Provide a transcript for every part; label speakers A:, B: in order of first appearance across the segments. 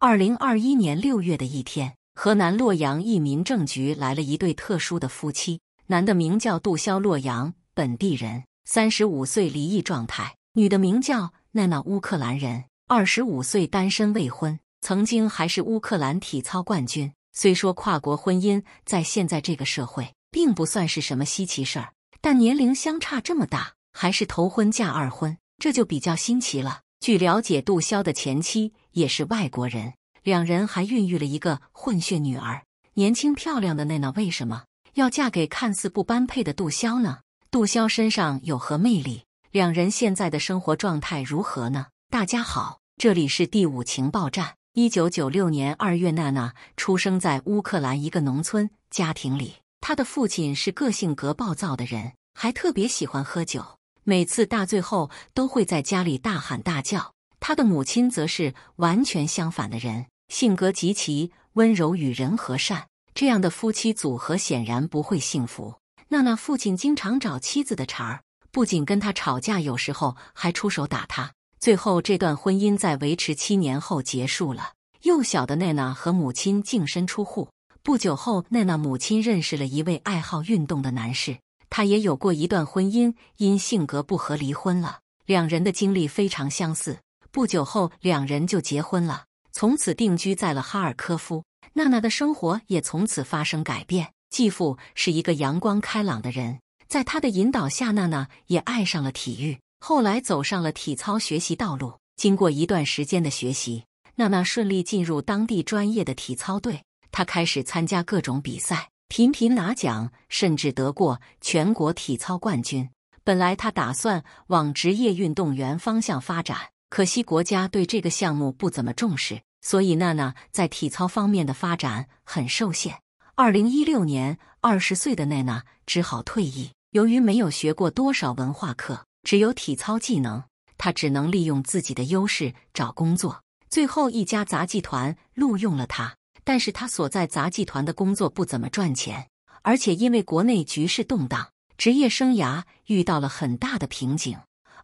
A: 二零二一年六月的一天，河南洛阳一民政局来了一对特殊的夫妻。男的名叫杜潇，洛阳本地人，三十五岁，离异状态。女的名叫娜娜，乌克兰人，二十五岁，单身未婚，曾经还是乌克兰体操冠军。虽说跨国婚姻在现在这个社会并不算是什么稀奇事儿，但年龄相差这么大，还是头婚嫁二婚，这就比较新奇了。据了解，杜潇的前妻。也是外国人，两人还孕育了一个混血女儿。年轻漂亮的娜娜为什么要嫁给看似不般配的杜萧呢？杜萧身上有何魅力？两人现在的生活状态如何呢？大家好，这里是第五情报站。一九九六年二月，娜娜出生在乌克兰一个农村家庭里，她的父亲是个性格暴躁的人，还特别喜欢喝酒，每次大醉后都会在家里大喊大叫。他的母亲则是完全相反的人，性格极其温柔，与人和善。这样的夫妻组合显然不会幸福。娜娜父亲经常找妻子的茬儿，不仅跟她吵架，有时候还出手打她。最后，这段婚姻在维持七年后结束了。幼小的娜娜和母亲净身出户。不久后，娜娜母亲认识了一位爱好运动的男士，他也有过一段婚姻，因性格不合离婚了。两人的经历非常相似。不久后，两人就结婚了，从此定居在了哈尔科夫。娜娜的生活也从此发生改变。继父是一个阳光开朗的人，在他的引导下，娜娜也爱上了体育，后来走上了体操学习道路。经过一段时间的学习，娜娜顺利进入当地专业的体操队。她开始参加各种比赛，频频拿奖，甚至得过全国体操冠军。本来她打算往职业运动员方向发展。可惜国家对这个项目不怎么重视，所以娜娜在体操方面的发展很受限。二零一六年，二十岁的娜娜只好退役。由于没有学过多少文化课，只有体操技能，她只能利用自己的优势找工作。最后，一家杂技团录用了她，但是她所在杂技团的工作不怎么赚钱，而且因为国内局势动荡，职业生涯遇到了很大的瓶颈。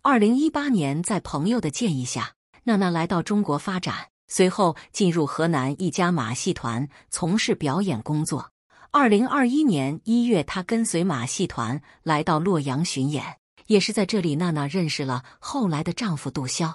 A: 二零一八年，在朋友的建议下，娜娜来到中国发展，随后进入河南一家马戏团从事表演工作。二零二一年一月，她跟随马戏团来到洛阳巡演，也是在这里，娜娜认识了后来的丈夫杜潇。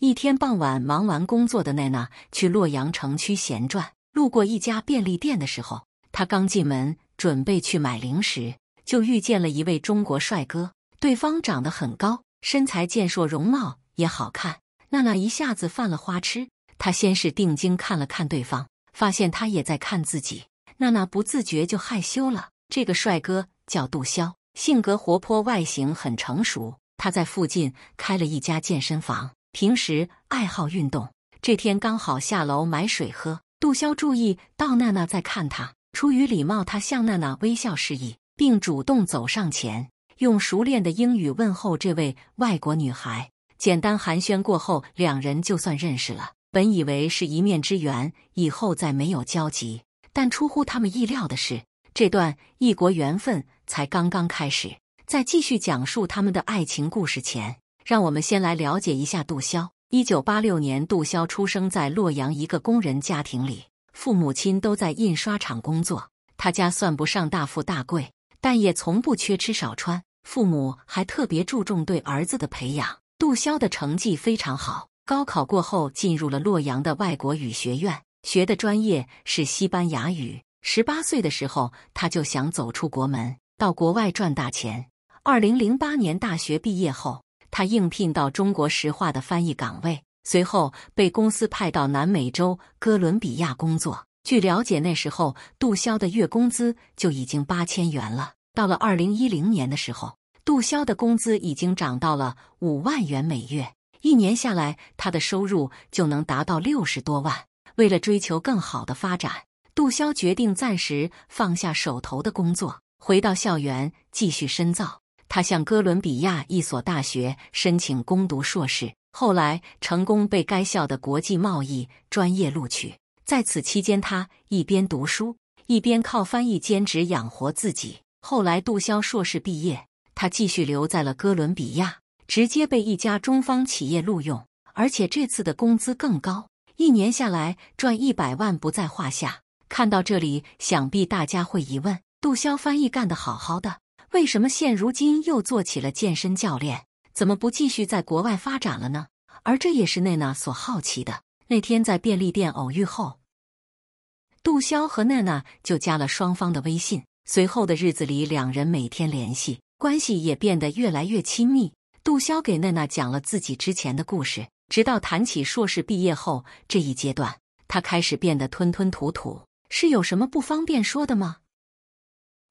A: 一天傍晚，忙完工作的娜娜去洛阳城区闲转，路过一家便利店的时候，她刚进门准备去买零食，就遇见了一位中国帅哥。对方长得很高，身材健硕，容貌也好看。娜娜一下子犯了花痴。她先是定睛看了看对方，发现他也在看自己。娜娜不自觉就害羞了。这个帅哥叫杜潇，性格活泼，外形很成熟。他在附近开了一家健身房，平时爱好运动。这天刚好下楼买水喝，杜潇注意到娜娜在看他，出于礼貌，他向娜娜微笑示意，并主动走上前。用熟练的英语问候这位外国女孩，简单寒暄过后，两人就算认识了。本以为是一面之缘，以后再没有交集，但出乎他们意料的是，这段异国缘分才刚刚开始。在继续讲述他们的爱情故事前，让我们先来了解一下杜萧。一九八六年，杜萧出生在洛阳一个工人家庭里，父母亲都在印刷厂工作。他家算不上大富大贵，但也从不缺吃少穿。父母还特别注重对儿子的培养。杜潇的成绩非常好，高考过后进入了洛阳的外国语学院，学的专业是西班牙语。十八岁的时候，他就想走出国门，到国外赚大钱。二零零八年大学毕业后，他应聘到中国石化的翻译岗位，随后被公司派到南美洲哥伦比亚工作。据了解，那时候杜潇的月工资就已经八千元了。到了二零一零年的时候，杜潇的工资已经涨到了五万元每月，一年下来，他的收入就能达到六十多万。为了追求更好的发展，杜潇决定暂时放下手头的工作，回到校园继续深造。他向哥伦比亚一所大学申请攻读硕士，后来成功被该校的国际贸易专业录取。在此期间，他一边读书，一边靠翻译兼职养活自己。后来，杜潇硕士毕业。他继续留在了哥伦比亚，直接被一家中方企业录用，而且这次的工资更高，一年下来赚一百万不在话下。看到这里，想必大家会疑问：杜萧翻译干得好好的，为什么现如今又做起了健身教练？怎么不继续在国外发展了呢？而这也是娜娜所好奇的。那天在便利店偶遇后，杜萧和娜娜就加了双方的微信，随后的日子里，两人每天联系。关系也变得越来越亲密。杜萧给娜娜讲了自己之前的故事，直到谈起硕士毕业后这一阶段，他开始变得吞吞吐吐。是有什么不方便说的吗？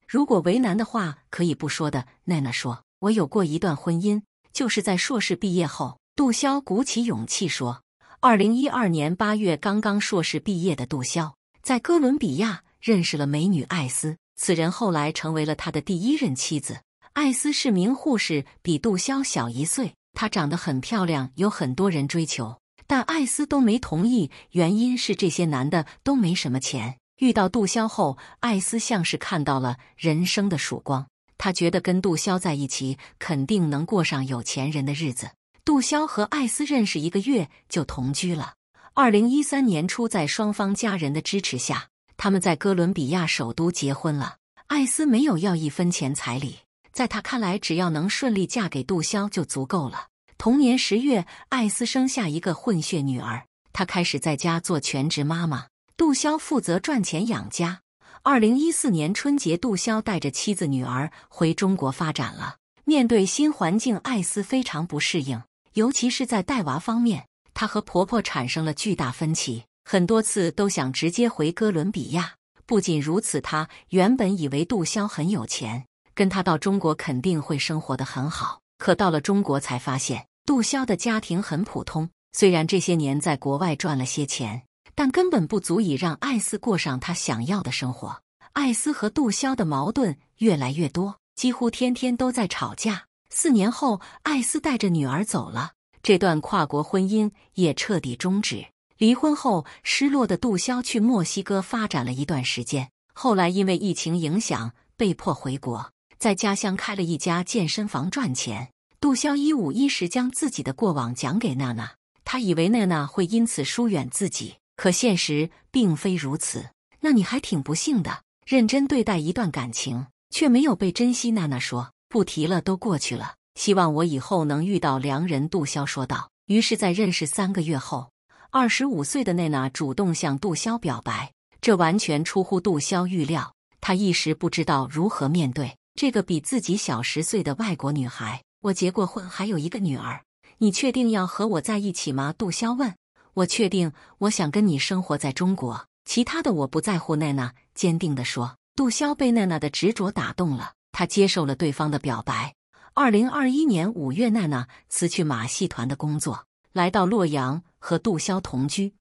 A: 如果为难的话，可以不说的。娜娜说：“我有过一段婚姻，就是在硕士毕业后。”杜萧鼓起勇气说：“二零一二年八月，刚刚硕士毕业的杜萧在哥伦比亚认识了美女艾斯，此人后来成为了他的第一任妻子。”艾斯是名护士，比杜潇小一岁。她长得很漂亮，有很多人追求，但艾斯都没同意。原因是这些男的都没什么钱。遇到杜潇后，艾斯像是看到了人生的曙光。她觉得跟杜潇在一起肯定能过上有钱人的日子。杜潇和艾斯认识一个月就同居了。二零一三年初，在双方家人的支持下，他们在哥伦比亚首都结婚了。艾斯没有要一分钱彩礼。在他看来，只要能顺利嫁给杜肖就足够了。同年十月，艾斯生下一个混血女儿，她开始在家做全职妈妈，杜肖负责赚钱养家。二零一四年春节，杜肖带着妻子女儿回中国发展了。面对新环境，艾斯非常不适应，尤其是在带娃方面，她和婆婆产生了巨大分歧，很多次都想直接回哥伦比亚。不仅如此，她原本以为杜肖很有钱。跟他到中国肯定会生活的很好，可到了中国才发现，杜萧的家庭很普通。虽然这些年在国外赚了些钱，但根本不足以让艾斯过上他想要的生活。艾斯和杜萧的矛盾越来越多，几乎天天都在吵架。四年后，艾斯带着女儿走了，这段跨国婚姻也彻底终止。离婚后，失落的杜萧去墨西哥发展了一段时间，后来因为疫情影响，被迫回国。在家乡开了一家健身房赚钱，杜潇一五一十将自己的过往讲给娜娜，他以为娜娜会因此疏远自己，可现实并非如此。那你还挺不幸的，认真对待一段感情却没有被珍惜。娜娜说：“不提了，都过去了。希望我以后能遇到良人。”杜潇说道。于是，在认识三个月后，二十五岁的娜娜主动向杜潇表白，这完全出乎杜潇预料，他一时不知道如何面对。这个比自己小十岁的外国女孩，我结过婚，还有一个女儿。你确定要和我在一起吗？杜萧问。我确定，我想跟你生活在中国，其他的我不在乎。娜娜坚定地说。杜萧被娜娜的执着打动了，他接受了对方的表白。二零二一年五月，娜娜辞去马戏团的工作，来到洛阳和杜萧同居。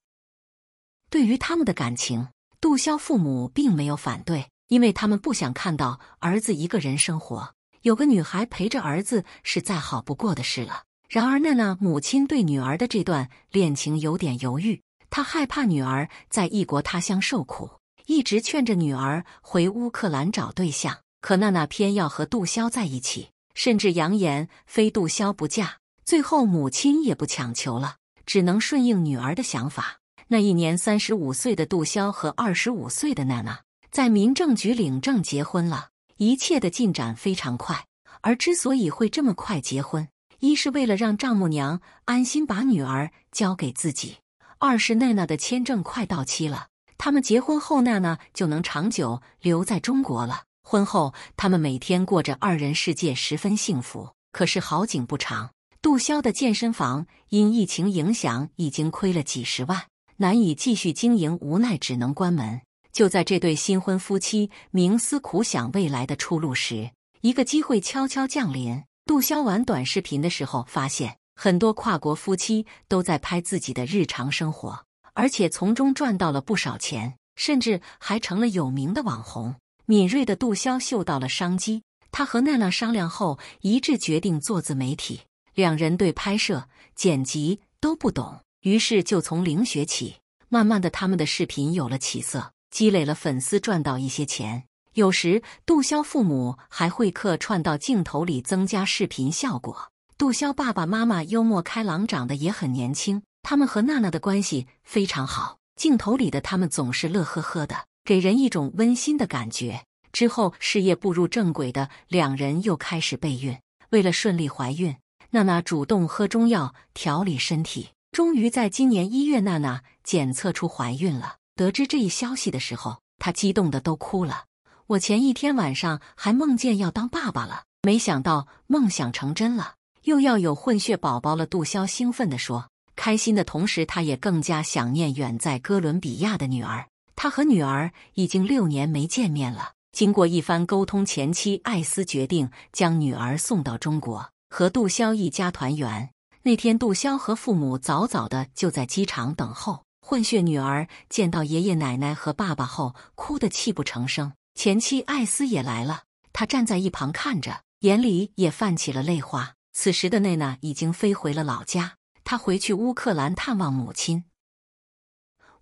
A: 对于他们的感情，杜萧父母并没有反对。因为他们不想看到儿子一个人生活，有个女孩陪着儿子是再好不过的事了。然而，娜娜母亲对女儿的这段恋情有点犹豫，她害怕女儿在异国他乡受苦，一直劝着女儿回乌克兰找对象。可娜娜偏要和杜骁在一起，甚至扬言非杜骁不嫁。最后，母亲也不强求了，只能顺应女儿的想法。那一年，三十五岁的杜骁和二十五岁的娜娜。在民政局领证结婚了，一切的进展非常快。而之所以会这么快结婚，一是为了让丈母娘安心把女儿交给自己，二是娜娜的签证快到期了，他们结婚后娜娜就能长久留在中国了。婚后，他们每天过着二人世界，十分幸福。可是好景不长，杜潇的健身房因疫情影响，已经亏了几十万，难以继续经营，无奈只能关门。就在这对新婚夫妻冥思苦想未来的出路时，一个机会悄悄降临。杜潇玩短视频的时候，发现很多跨国夫妻都在拍自己的日常生活，而且从中赚到了不少钱，甚至还成了有名的网红。敏锐的杜潇嗅到了商机，他和奈娜商量后一致决定做自媒体。两人对拍摄、剪辑都不懂，于是就从零学起。慢慢的，他们的视频有了起色。积累了粉丝，赚到一些钱。有时，杜潇父母还会客串到镜头里，增加视频效果。杜潇爸爸妈妈幽默开朗，长得也很年轻。他们和娜娜的关系非常好，镜头里的他们总是乐呵呵的，给人一种温馨的感觉。之后，事业步入正轨的两人又开始备孕。为了顺利怀孕，娜娜主动喝中药调理身体。终于，在今年一月，娜娜检测出怀孕了。得知这一消息的时候，他激动的都哭了。我前一天晚上还梦见要当爸爸了，没想到梦想成真了，又要有混血宝宝了。杜肖兴奋的说，开心的同时，他也更加想念远在哥伦比亚的女儿。他和女儿已经六年没见面了。经过一番沟通，前妻艾斯决定将女儿送到中国，和杜肖一家团圆。那天，杜肖和父母早早的就在机场等候。混血女儿见到爷爷奶奶和爸爸后，哭得泣不成声。前妻艾斯也来了，她站在一旁看着，眼里也泛起了泪花。此时的奈娜已经飞回了老家，她回去乌克兰探望母亲。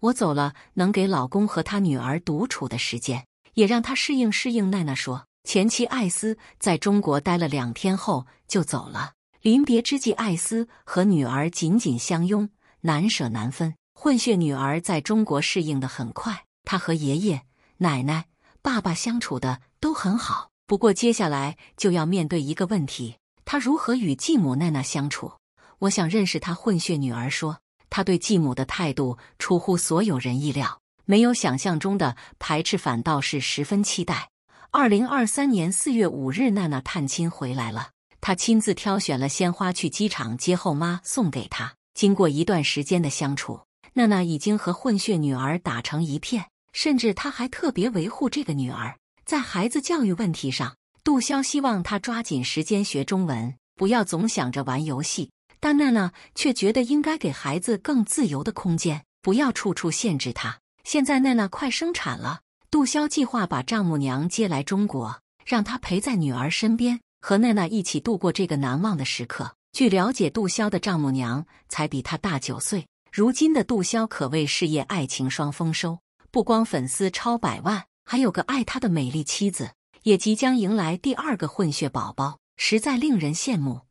A: 我走了，能给老公和他女儿独处的时间，也让他适应适应。奈娜说，前妻艾斯在中国待了两天后就走了。临别之际，艾斯和女儿紧紧相拥，难舍难分。混血女儿在中国适应的很快，她和爷爷、奶奶、爸爸相处的都很好。不过接下来就要面对一个问题：她如何与继母娜娜相处？我想认识她。混血女儿说，她对继母的态度出乎所有人意料，没有想象中的排斥，反倒是十分期待。二零二三年四月五日，娜娜探亲回来了，她亲自挑选了鲜花去机场接后妈，送给她。经过一段时间的相处。娜娜已经和混血女儿打成一片，甚至她还特别维护这个女儿。在孩子教育问题上，杜潇希望她抓紧时间学中文，不要总想着玩游戏。但娜娜却觉得应该给孩子更自由的空间，不要处处限制她。现在娜娜快生产了，杜潇计划把丈母娘接来中国，让她陪在女儿身边，和娜娜一起度过这个难忘的时刻。据了解，杜潇的丈母娘才比他大九岁。如今的杜骁可谓事业爱情双丰收，不光粉丝超百万，还有个爱他的美丽妻子，也即将迎来第二个混血宝宝，实在令人羡慕。